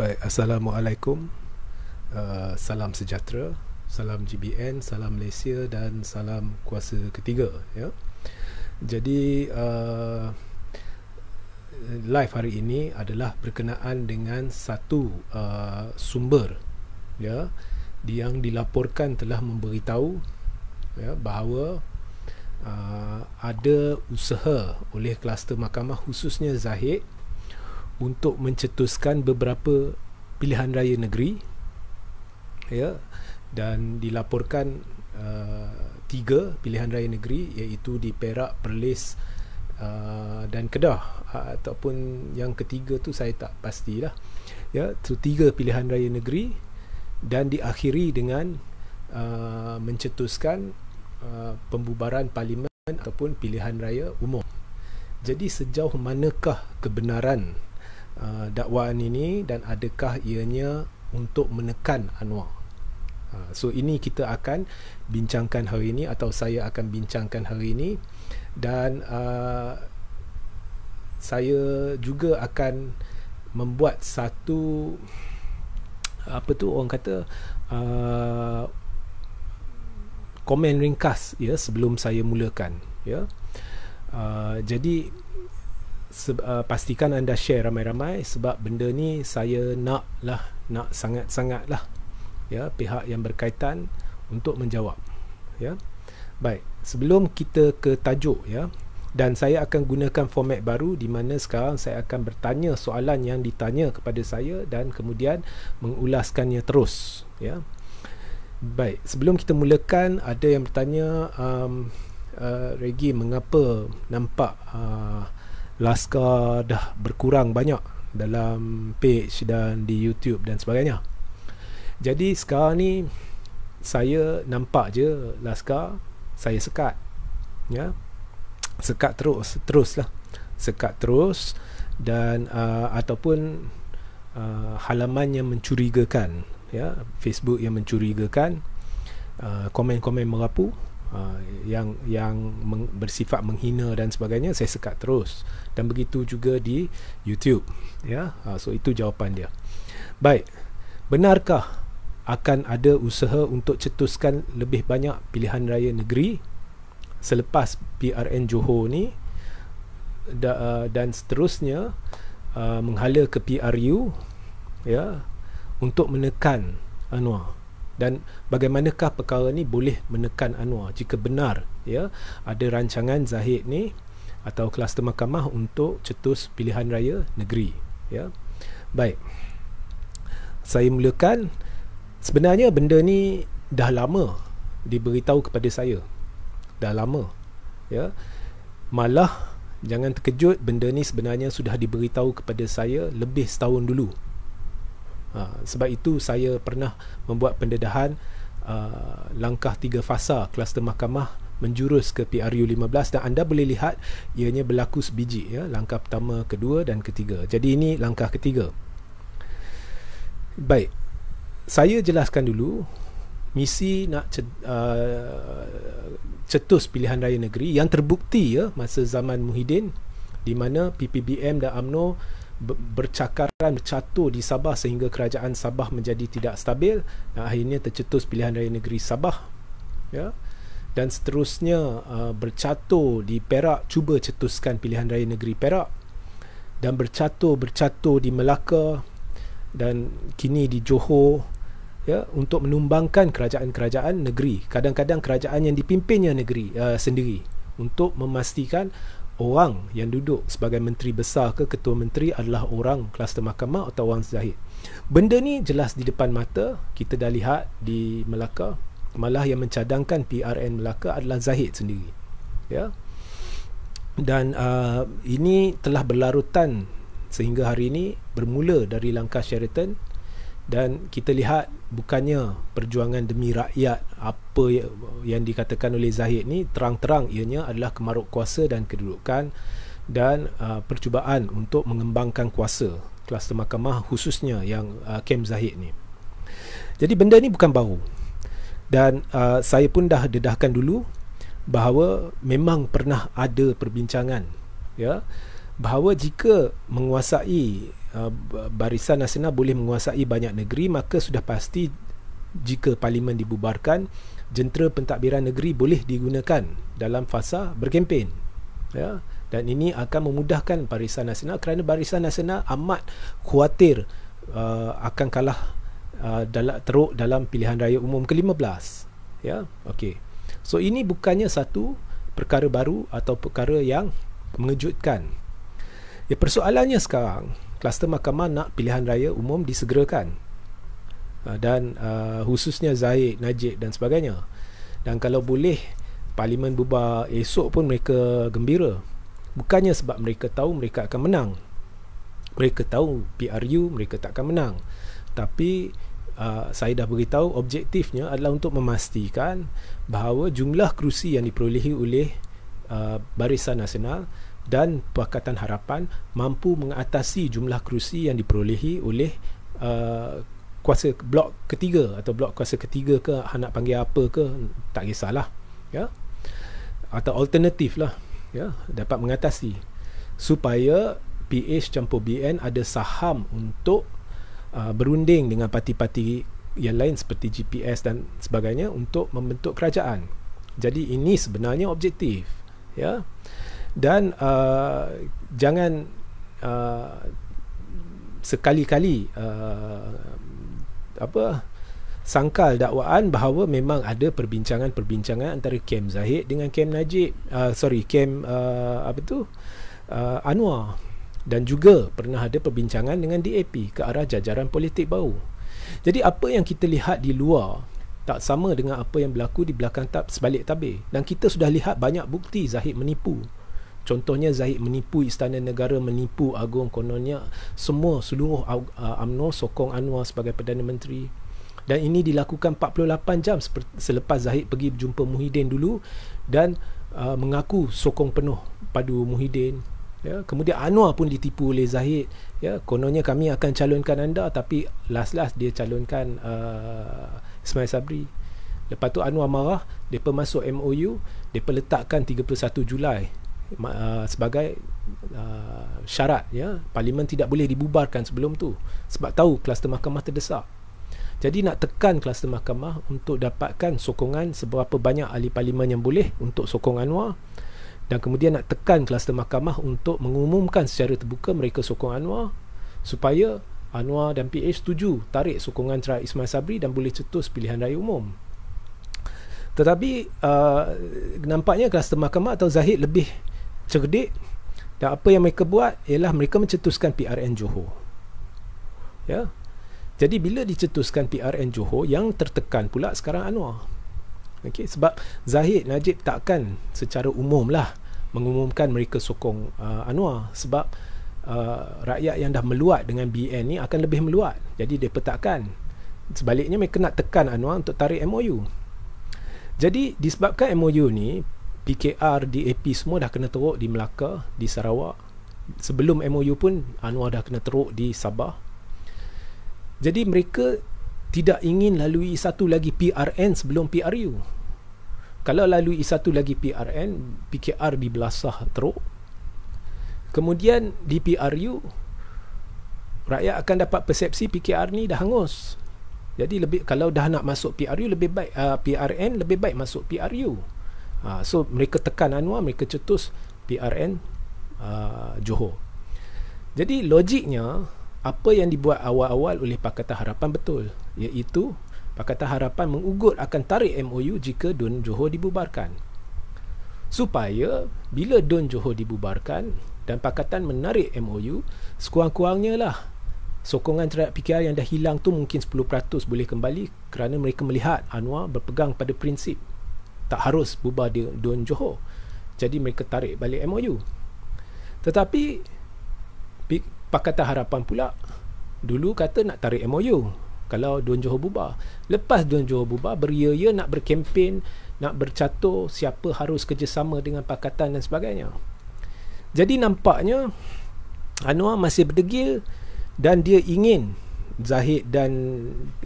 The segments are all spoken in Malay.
Baik, Assalamualaikum uh, Salam sejahtera Salam GBN, salam Malaysia dan salam kuasa ketiga ya. Jadi uh, live hari ini adalah berkenaan dengan satu uh, sumber ya yang dilaporkan telah memberitahu ya bahawa uh, ada usaha oleh kluster mahkamah khususnya Zahid untuk mencetuskan beberapa pilihan raya negeri ya dan dilaporkan uh, tiga pilihan raya negeri iaitu di Perak, Perlis uh, dan Kedah uh, ataupun yang ketiga tu saya tak pastilah ya tu tiga pilihan raya negeri dan diakhiri dengan uh, mencetuskan uh, pembubaran parlimen ataupun pilihan raya umum jadi sejauh manakah kebenaran uh, dakwaan ini dan adakah ianya untuk menekan Anwar uh, So ini kita akan bincangkan hari ini atau saya akan bincangkan hari ini dan uh, saya juga akan membuat satu apa tu orang kata uh, komen ringkas ya sebelum saya mulakan ya uh, jadi uh, pastikan anda share ramai-ramai sebab benda ni saya nak lah nak sangat-sangat lah ya pihak yang berkaitan untuk menjawab ya baik sebelum kita ke tajuk ya dan saya akan gunakan format baru di mana sekarang saya akan bertanya soalan yang ditanya kepada saya dan kemudian mengulaskannya terus ya baik sebelum kita mulakan ada yang bertanya um, uh, regi mengapa nampak uh, laskar dah berkurang banyak dalam page dan di YouTube dan sebagainya. Jadi sekarang ni saya nampak je laskar saya sekat. Ya. Sekat terus, teruslah. Sekat terus dan uh, ataupun uh, halaman yang mencurigakan, ya, Facebook yang mencurigakan, uh, komen-komen merapu, Ah, yang yang meng, bersifat menghina dan sebagainya saya sekat terus dan begitu juga di YouTube ya yeah? uh, so itu jawapan dia baik benarkah akan ada usaha untuk cetuskan lebih banyak pilihan raya negeri selepas PRN Johor ni da, uh, dan seterusnya uh, menghala ke PRU ya yeah? untuk menekan Anwar dan bagaimanakah perkara ni boleh menekan Anwar jika benar ya ada rancangan Zahid ni atau kluster mahkamah untuk cetus pilihan raya negeri ya baik saya mulakan sebenarnya benda ni dah lama diberitahu kepada saya dah lama ya malah jangan terkejut benda ni sebenarnya sudah diberitahu kepada saya lebih setahun dulu Ha, sebab itu saya pernah membuat pendedahan uh, langkah tiga fasa kluster mahkamah menjurus ke PRU 15 dan anda boleh lihat ianya berlaku sebiji ya langkah pertama, kedua dan ketiga. Jadi ini langkah ketiga. Baik. Saya jelaskan dulu misi nak cet, uh, cetus pilihan raya negeri yang terbukti ya masa zaman Muhyiddin di mana PPBM dan AMNO bercakaran bercatur di Sabah sehingga kerajaan Sabah menjadi tidak stabil dan akhirnya tercetus pilihan raya negeri Sabah ya dan seterusnya uh, bercatur di Perak cuba cetuskan pilihan raya negeri Perak dan bercatur bercatur di Melaka dan kini di Johor ya untuk menumbangkan kerajaan-kerajaan negeri kadang-kadang kerajaan yang dipimpinnya negeri uh, sendiri untuk memastikan orang yang duduk sebagai menteri besar ke ketua menteri adalah orang kelas mahkamah atau orang zahid. Benda ni jelas di depan mata, kita dah lihat di Melaka, malah yang mencadangkan PRN Melaka adalah zahid sendiri. Ya. Dan uh, ini telah berlarutan sehingga hari ini bermula dari langkah Sheraton dan kita lihat bukannya perjuangan demi rakyat apa ya, yang dikatakan oleh Zahid ni terang-terang ianya adalah kemaruk kuasa dan kedudukan dan uh, percubaan untuk mengembangkan kuasa kelas mahkamah khususnya yang uh, Kem Zahid ni. Jadi benda ni bukan baru. Dan uh, saya pun dah dedahkan dulu bahawa memang pernah ada perbincangan ya bahawa jika menguasai Uh, barisan Nasional boleh menguasai banyak negeri maka sudah pasti jika parlimen dibubarkan jentera pentadbiran negeri boleh digunakan dalam fasa berkempen ya dan ini akan memudahkan Barisan Nasional kerana Barisan Nasional amat khuatir uh, akan kalah uh, dalam teruk dalam pilihan raya umum ke-15 ya okey so ini bukannya satu perkara baru atau perkara yang mengejutkan ya persoalannya sekarang kluster mahkamah nak pilihan raya umum disegerakan ah, dan uh, khususnya Zahid, Najib dan sebagainya dan kalau boleh parlimen bubar esok pun mereka gembira bukannya sebab mereka tahu mereka akan menang mereka tahu PRU mereka tak akan menang tapi uh, saya dah beritahu objektifnya adalah untuk memastikan bahawa jumlah kerusi yang diperolehi oleh uh, Barisan Nasional dan Pakatan Harapan mampu mengatasi jumlah kerusi yang diperolehi oleh uh, kuasa blok ketiga atau blok kuasa ketiga ke nak panggil apa ke tak kisahlah ya atau alternatif lah ya dapat mengatasi supaya PH campur BN ada saham untuk uh, berunding dengan parti-parti yang lain seperti GPS dan sebagainya untuk membentuk kerajaan. Jadi ini sebenarnya objektif, ya dan uh, jangan uh, sekali-kali uh, apa sangkal dakwaan bahawa memang ada perbincangan-perbincangan antara Kem Zahid dengan Kem Najib uh, sorry Kem uh, apa tu uh, Anwar dan juga pernah ada perbincangan dengan DAP ke arah jajaran politik baru. Jadi apa yang kita lihat di luar tak sama dengan apa yang berlaku di belakang tab sebalik tabir dan kita sudah lihat banyak bukti Zahid menipu contohnya Zahid menipu istana negara menipu agong kononnya semua seluruh uh, UMNO sokong Anwar sebagai perdana menteri dan ini dilakukan 48 jam selepas Zahid pergi jumpa Muhyiddin dulu dan uh, mengaku sokong penuh padu Muhyiddin ya kemudian Anwar pun ditipu oleh Zahid ya kononnya kami akan calonkan anda tapi last-last dia calonkan uh, Ismail Sabri lepas tu Anwar marah depa masuk MOU depa letakkan 31 Julai uh, sebagai uh, syarat ya parlimen tidak boleh dibubarkan sebelum tu sebab tahu kluster mahkamah terdesak jadi nak tekan kluster mahkamah untuk dapatkan sokongan seberapa banyak ahli parlimen yang boleh untuk sokong Anwar dan kemudian nak tekan kluster mahkamah untuk mengumumkan secara terbuka mereka sokong Anwar supaya Anwar dan PH setuju tarik sokongan terhadap Ismail Sabri dan boleh cetus pilihan raya umum. Tetapi uh, nampaknya kluster mahkamah atau Zahid lebih cerdik dan apa yang mereka buat ialah mereka mencetuskan PRN Johor. Ya. Jadi bila dicetuskan PRN Johor yang tertekan pula sekarang Anwar. Okey sebab Zahid Najib takkan secara umum lah mengumumkan mereka sokong uh, Anwar sebab uh, rakyat yang dah meluat dengan BN ni akan lebih meluat. Jadi dia petakkan. Sebaliknya mereka nak tekan Anwar untuk tarik MOU. Jadi disebabkan MOU ni PKR, DAP semua dah kena teruk di Melaka, di Sarawak. Sebelum MOU pun Anwar dah kena teruk di Sabah. Jadi mereka tidak ingin lalui satu lagi PRN sebelum PRU. Kalau lalui satu lagi PRN, PKR di Belasah teruk. Kemudian di PRU, rakyat akan dapat persepsi PKR ni dah hangus. Jadi lebih kalau dah nak masuk PRU lebih baik uh, ah, PRN lebih baik masuk PRU. Ah, so mereka tekan Anwar mereka cetus PRN uh, ah, Johor jadi logiknya apa yang dibuat awal-awal oleh Pakatan Harapan betul iaitu Pakatan Harapan mengugut akan tarik MOU jika Dun Johor dibubarkan supaya bila Dun Johor dibubarkan dan Pakatan menarik MOU sekurang-kurangnya lah sokongan terhadap PKR yang dah hilang tu mungkin 10% boleh kembali kerana mereka melihat Anwar berpegang pada prinsip tak harus bubar di Dun Johor. Jadi mereka tarik balik MOU. Tetapi Pakatan Harapan pula dulu kata nak tarik MOU kalau Dun Johor bubar. Lepas Dun Johor bubar beria-ia nak berkempen, nak bercatur siapa harus kerjasama dengan pakatan dan sebagainya. Jadi nampaknya Anwar masih berdegil dan dia ingin Zahid dan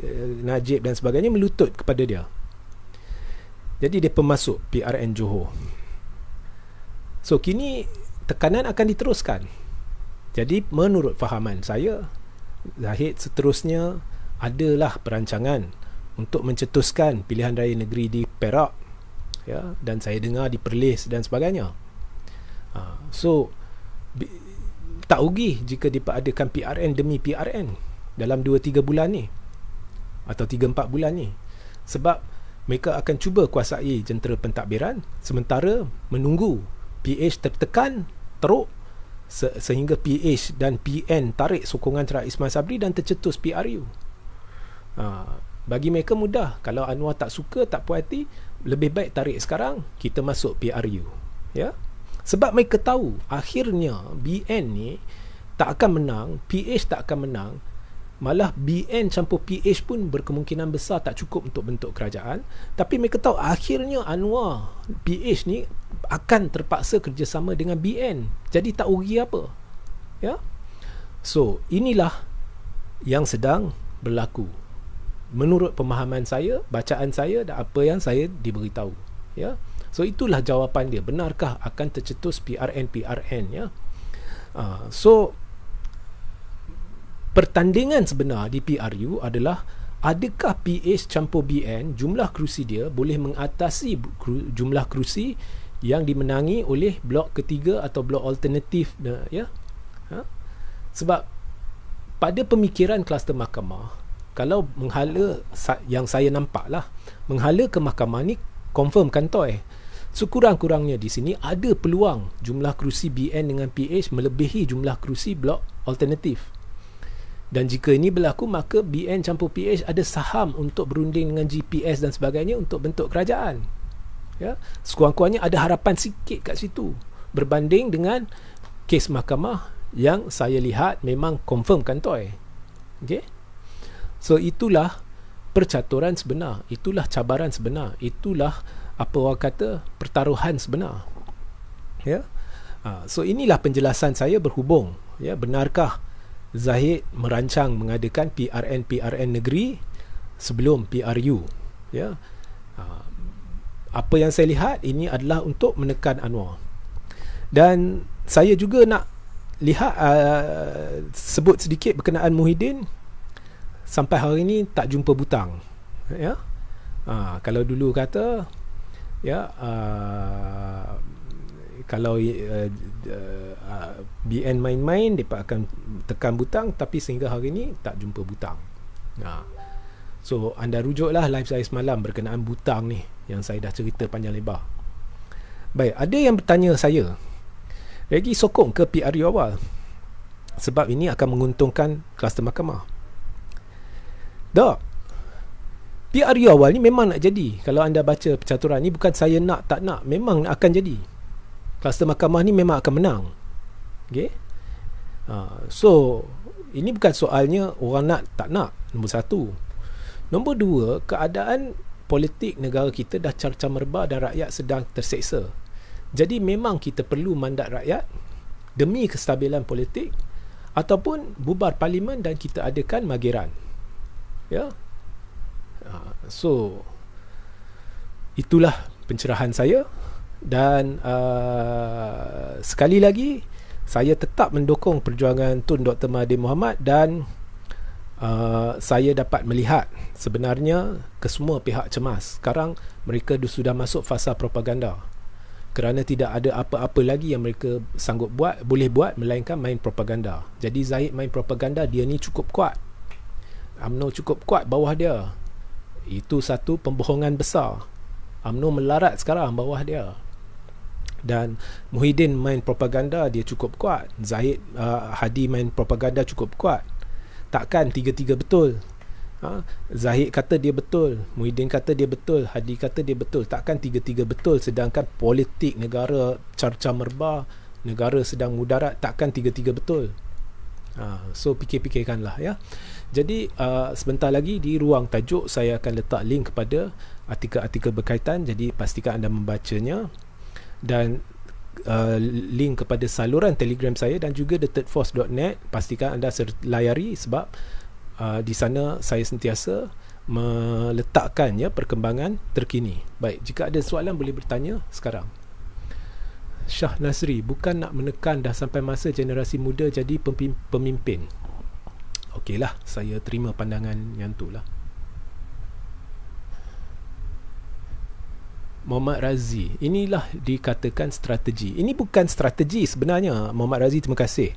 uh, Najib dan sebagainya melutut kepada dia. Jadi dia pemasuk PRN Johor. So kini tekanan akan diteruskan. Jadi menurut fahaman saya, Zahid seterusnya adalah perancangan untuk mencetuskan pilihan raya negeri di Perak ya dan saya dengar di Perlis dan sebagainya. Ha, so tak rugi jika diperadakan PRN demi PRN dalam 2 3 bulan ni atau 3 4 bulan ni sebab mereka akan cuba kuasai jentera pentadbiran sementara menunggu PH tertekan teruk se- sehingga PH dan PN tarik sokongan terhadap Ismail Sabri dan tercetus PRU ha, bagi mereka mudah kalau Anwar tak suka tak puas hati lebih baik tarik sekarang kita masuk PRU ya sebab mereka tahu akhirnya BN ni tak akan menang PH tak akan menang malah BN campur PH pun berkemungkinan besar tak cukup untuk bentuk kerajaan tapi mereka tahu akhirnya Anwar PH ni akan terpaksa kerjasama dengan BN jadi tak rugi apa ya so inilah yang sedang berlaku menurut pemahaman saya bacaan saya dan apa yang saya diberitahu ya so itulah jawapan dia benarkah akan tercetus PRN PRN ya uh, so pertandingan sebenar di PRU adalah adakah PAS, campur BN jumlah kerusi dia boleh mengatasi jumlah kerusi yang dimenangi oleh blok ketiga atau blok alternatif eh, ya ha? sebab pada pemikiran kluster mahkamah kalau menghala yang saya nampak lah menghala ke mahkamah ni confirm kan toy sekurang-kurangnya di sini ada peluang jumlah kerusi BN dengan PH melebihi jumlah kerusi blok alternatif dan jika ini berlaku maka BN campur PH ada saham untuk berunding dengan GPS dan sebagainya untuk bentuk kerajaan ya sekurang-kurangnya ada harapan sikit kat situ berbanding dengan kes mahkamah yang saya lihat memang confirm kantoi okey so itulah percaturan sebenar itulah cabaran sebenar itulah apa orang kata pertaruhan sebenar ya ah, so inilah penjelasan saya berhubung ya benarkah Zahid merancang mengadakan PRN-PRN negeri sebelum PRU. Ya. Ah, apa yang saya lihat ini adalah untuk menekan Anwar. Dan saya juga nak lihat uh, sebut sedikit berkenaan Muhyiddin sampai hari ini tak jumpa butang. Ya. Uh, kalau dulu kata ya uh, kalau uh, eh, uh, eh, eh, BN main-main depa akan tekan butang tapi sehingga hari ni tak jumpa butang. Ha. So anda rujuklah live saya semalam berkenaan butang ni yang saya dah cerita panjang lebar. Baik, ada yang bertanya saya. Regi sokong ke PRU awal? Sebab ini akan menguntungkan kluster mahkamah. Tak. PRU awal ni memang nak jadi. Kalau anda baca percaturan ni bukan saya nak tak nak, memang akan jadi kluster mahkamah ni memang akan menang okay? ha, ah, so ini bukan soalnya orang nak tak nak nombor satu nombor dua keadaan politik negara kita dah carca merba dan rakyat sedang terseksa jadi memang kita perlu mandat rakyat demi kestabilan politik ataupun bubar parlimen dan kita adakan magiran ya ha, so itulah pencerahan saya dan uh, sekali lagi saya tetap mendukung perjuangan Tun Dr. Mahathir Mohamad dan uh, saya dapat melihat sebenarnya kesemua pihak cemas sekarang mereka sudah masuk fasa propaganda kerana tidak ada apa-apa lagi yang mereka sanggup buat boleh buat melainkan main propaganda jadi Zahid main propaganda dia ni cukup kuat UMNO cukup kuat bawah dia itu satu pembohongan besar UMNO melarat sekarang bawah dia dan Muhyiddin main propaganda dia cukup kuat Zahid uh, Hadi main propaganda cukup kuat takkan tiga-tiga betul ha? Zahid kata dia betul Muhyiddin kata dia betul Hadi kata dia betul takkan tiga-tiga betul sedangkan politik negara carca merba negara sedang mudarat takkan tiga-tiga betul ha, so fikir-fikirkanlah ya jadi uh, sebentar lagi di ruang tajuk saya akan letak link kepada artikel-artikel berkaitan jadi pastikan anda membacanya dan Uh, link kepada saluran telegram saya dan juga thethirdforce.net pastikan anda layari sebab uh, di sana saya sentiasa meletakkan ya, perkembangan terkini baik, jika ada soalan boleh bertanya sekarang Syah Nasri bukan nak menekan dah sampai masa generasi muda jadi pemimpin okeylah, saya terima pandangan yang tu lah Muhammad Razi. Inilah dikatakan strategi. Ini bukan strategi sebenarnya. Muhammad Razi terima kasih.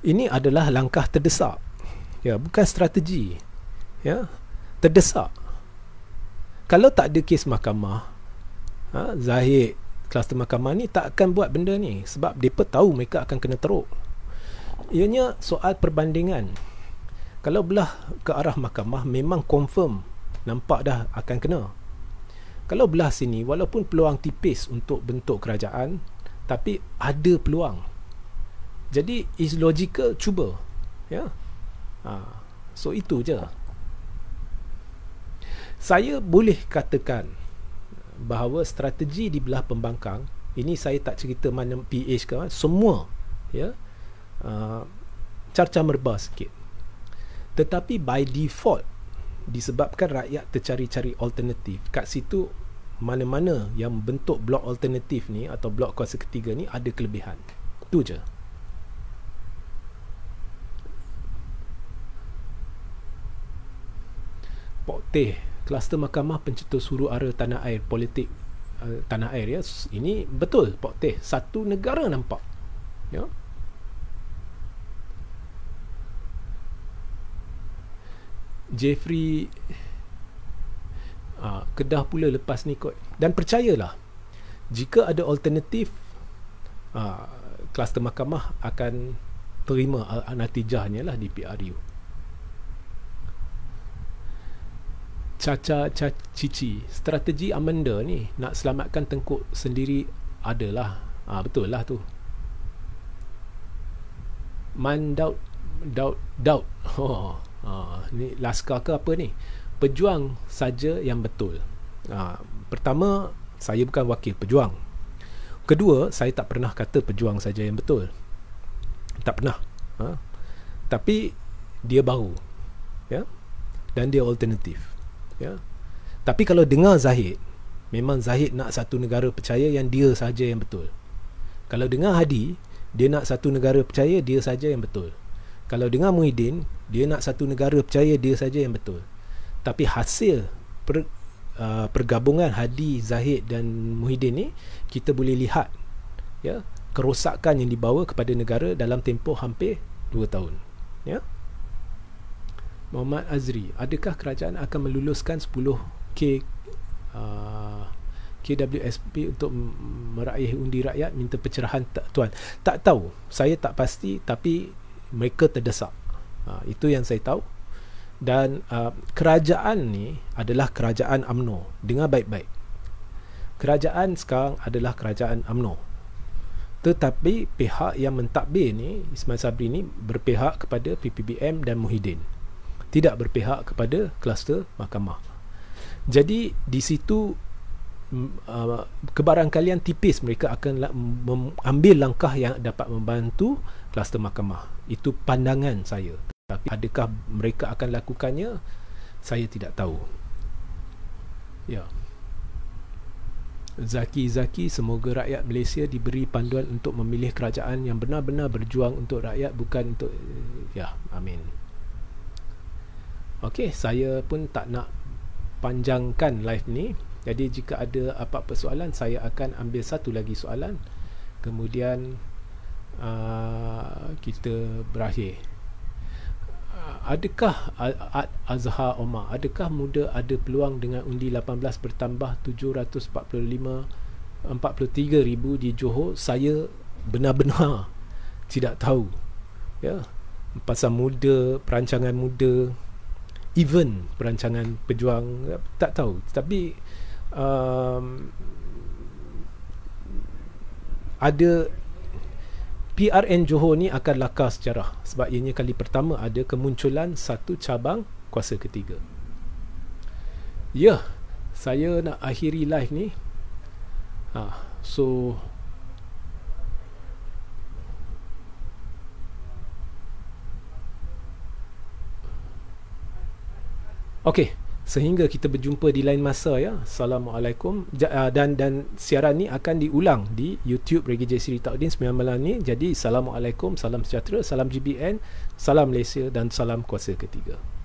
Ini adalah langkah terdesak. Ya, bukan strategi. Ya. Terdesak. Kalau tak ada kes mahkamah, ha, Zahid kluster mahkamah ni tak akan buat benda ni sebab depa tahu mereka akan kena teruk. Ianya soal perbandingan. Kalau belah ke arah mahkamah memang confirm nampak dah akan kena kalau belah sini walaupun peluang tipis untuk bentuk kerajaan tapi ada peluang jadi is logical cuba ya ha. so itu je saya boleh katakan bahawa strategi di belah pembangkang ini saya tak cerita mana PH ke semua ya uh, carca merba sikit tetapi by default disebabkan rakyat tercari-cari alternatif. Kat situ mana-mana yang bentuk blok alternatif ni atau blok kuasa ketiga ni ada kelebihan. Tu je. Pok Teh, kluster mahkamah pencetus huru ara tanah air politik uh, tanah air ya. Ini betul Pok Teh, satu negara nampak. Ya. Yeah? Jeffrey ha, Kedah pula lepas ni kot dan percayalah jika ada alternatif ha, ah, kluster mahkamah akan terima natijahnya lah di PRU Caca Cici strategi Amanda ni nak selamatkan tengkuk sendiri adalah ha, ah, betul lah tu Man doubt doubt doubt oh uh, ni laskar ke apa ni pejuang saja yang betul uh, pertama saya bukan wakil pejuang kedua saya tak pernah kata pejuang saja yang betul tak pernah ha? tapi dia baru ya dan dia alternatif ya tapi kalau dengar Zahid memang Zahid nak satu negara percaya yang dia saja yang betul kalau dengar Hadi dia nak satu negara percaya dia saja yang betul kalau dengar Muhyiddin dia nak satu negara percaya dia saja yang betul tapi hasil per, uh, pergabungan Hadi Zahid dan Muhyiddin ni kita boleh lihat ya kerosakan yang dibawa kepada negara dalam tempoh hampir 2 tahun ya Muhammad Azri adakah kerajaan akan meluluskan 10k uh, KWSP untuk meraih undi rakyat minta pencerahan tuan tak tahu saya tak pasti tapi mereka terdesak. Uh, itu yang saya tahu. Dan uh, kerajaan ni adalah kerajaan amno dengan baik-baik. Kerajaan sekarang adalah kerajaan amno. Tetapi pihak yang mentadbir ni, Ismail Sabri ni berpihak kepada PPBM dan Muhyiddin. Tidak berpihak kepada kluster mahkamah. Jadi di situ uh, kebarangkalian tipis mereka akan mengambil langkah yang dapat membantu kluster mahkamah. Itu pandangan saya. Tapi adakah mereka akan lakukannya? Saya tidak tahu. Ya. Zaki Zaki, semoga rakyat Malaysia diberi panduan untuk memilih kerajaan yang benar-benar berjuang untuk rakyat bukan untuk ya, amin. Okey, saya pun tak nak panjangkan live ni. Jadi jika ada apa-apa soalan, saya akan ambil satu lagi soalan. Kemudian Ah, kita berakhir ah, adakah Ad Azhar Omar adakah muda ada peluang dengan undi 18 bertambah 745 43,000 di Johor saya benar-benar tidak tahu ya pasal muda perancangan muda even perancangan pejuang tak tahu tapi um, ada PRN Johor ni akan lakar sejarah sebab ianya kali pertama ada kemunculan satu cabang kuasa ketiga. Ya, yeah, saya nak akhiri live ni. Ha, so Okay, sehingga kita berjumpa di lain masa ya assalamualaikum ah, dan dan siaran ni akan diulang di YouTube Regi J Siri Taudin 9 malam ni jadi assalamualaikum salam sejahtera salam GBN salam Malaysia dan salam kuasa ketiga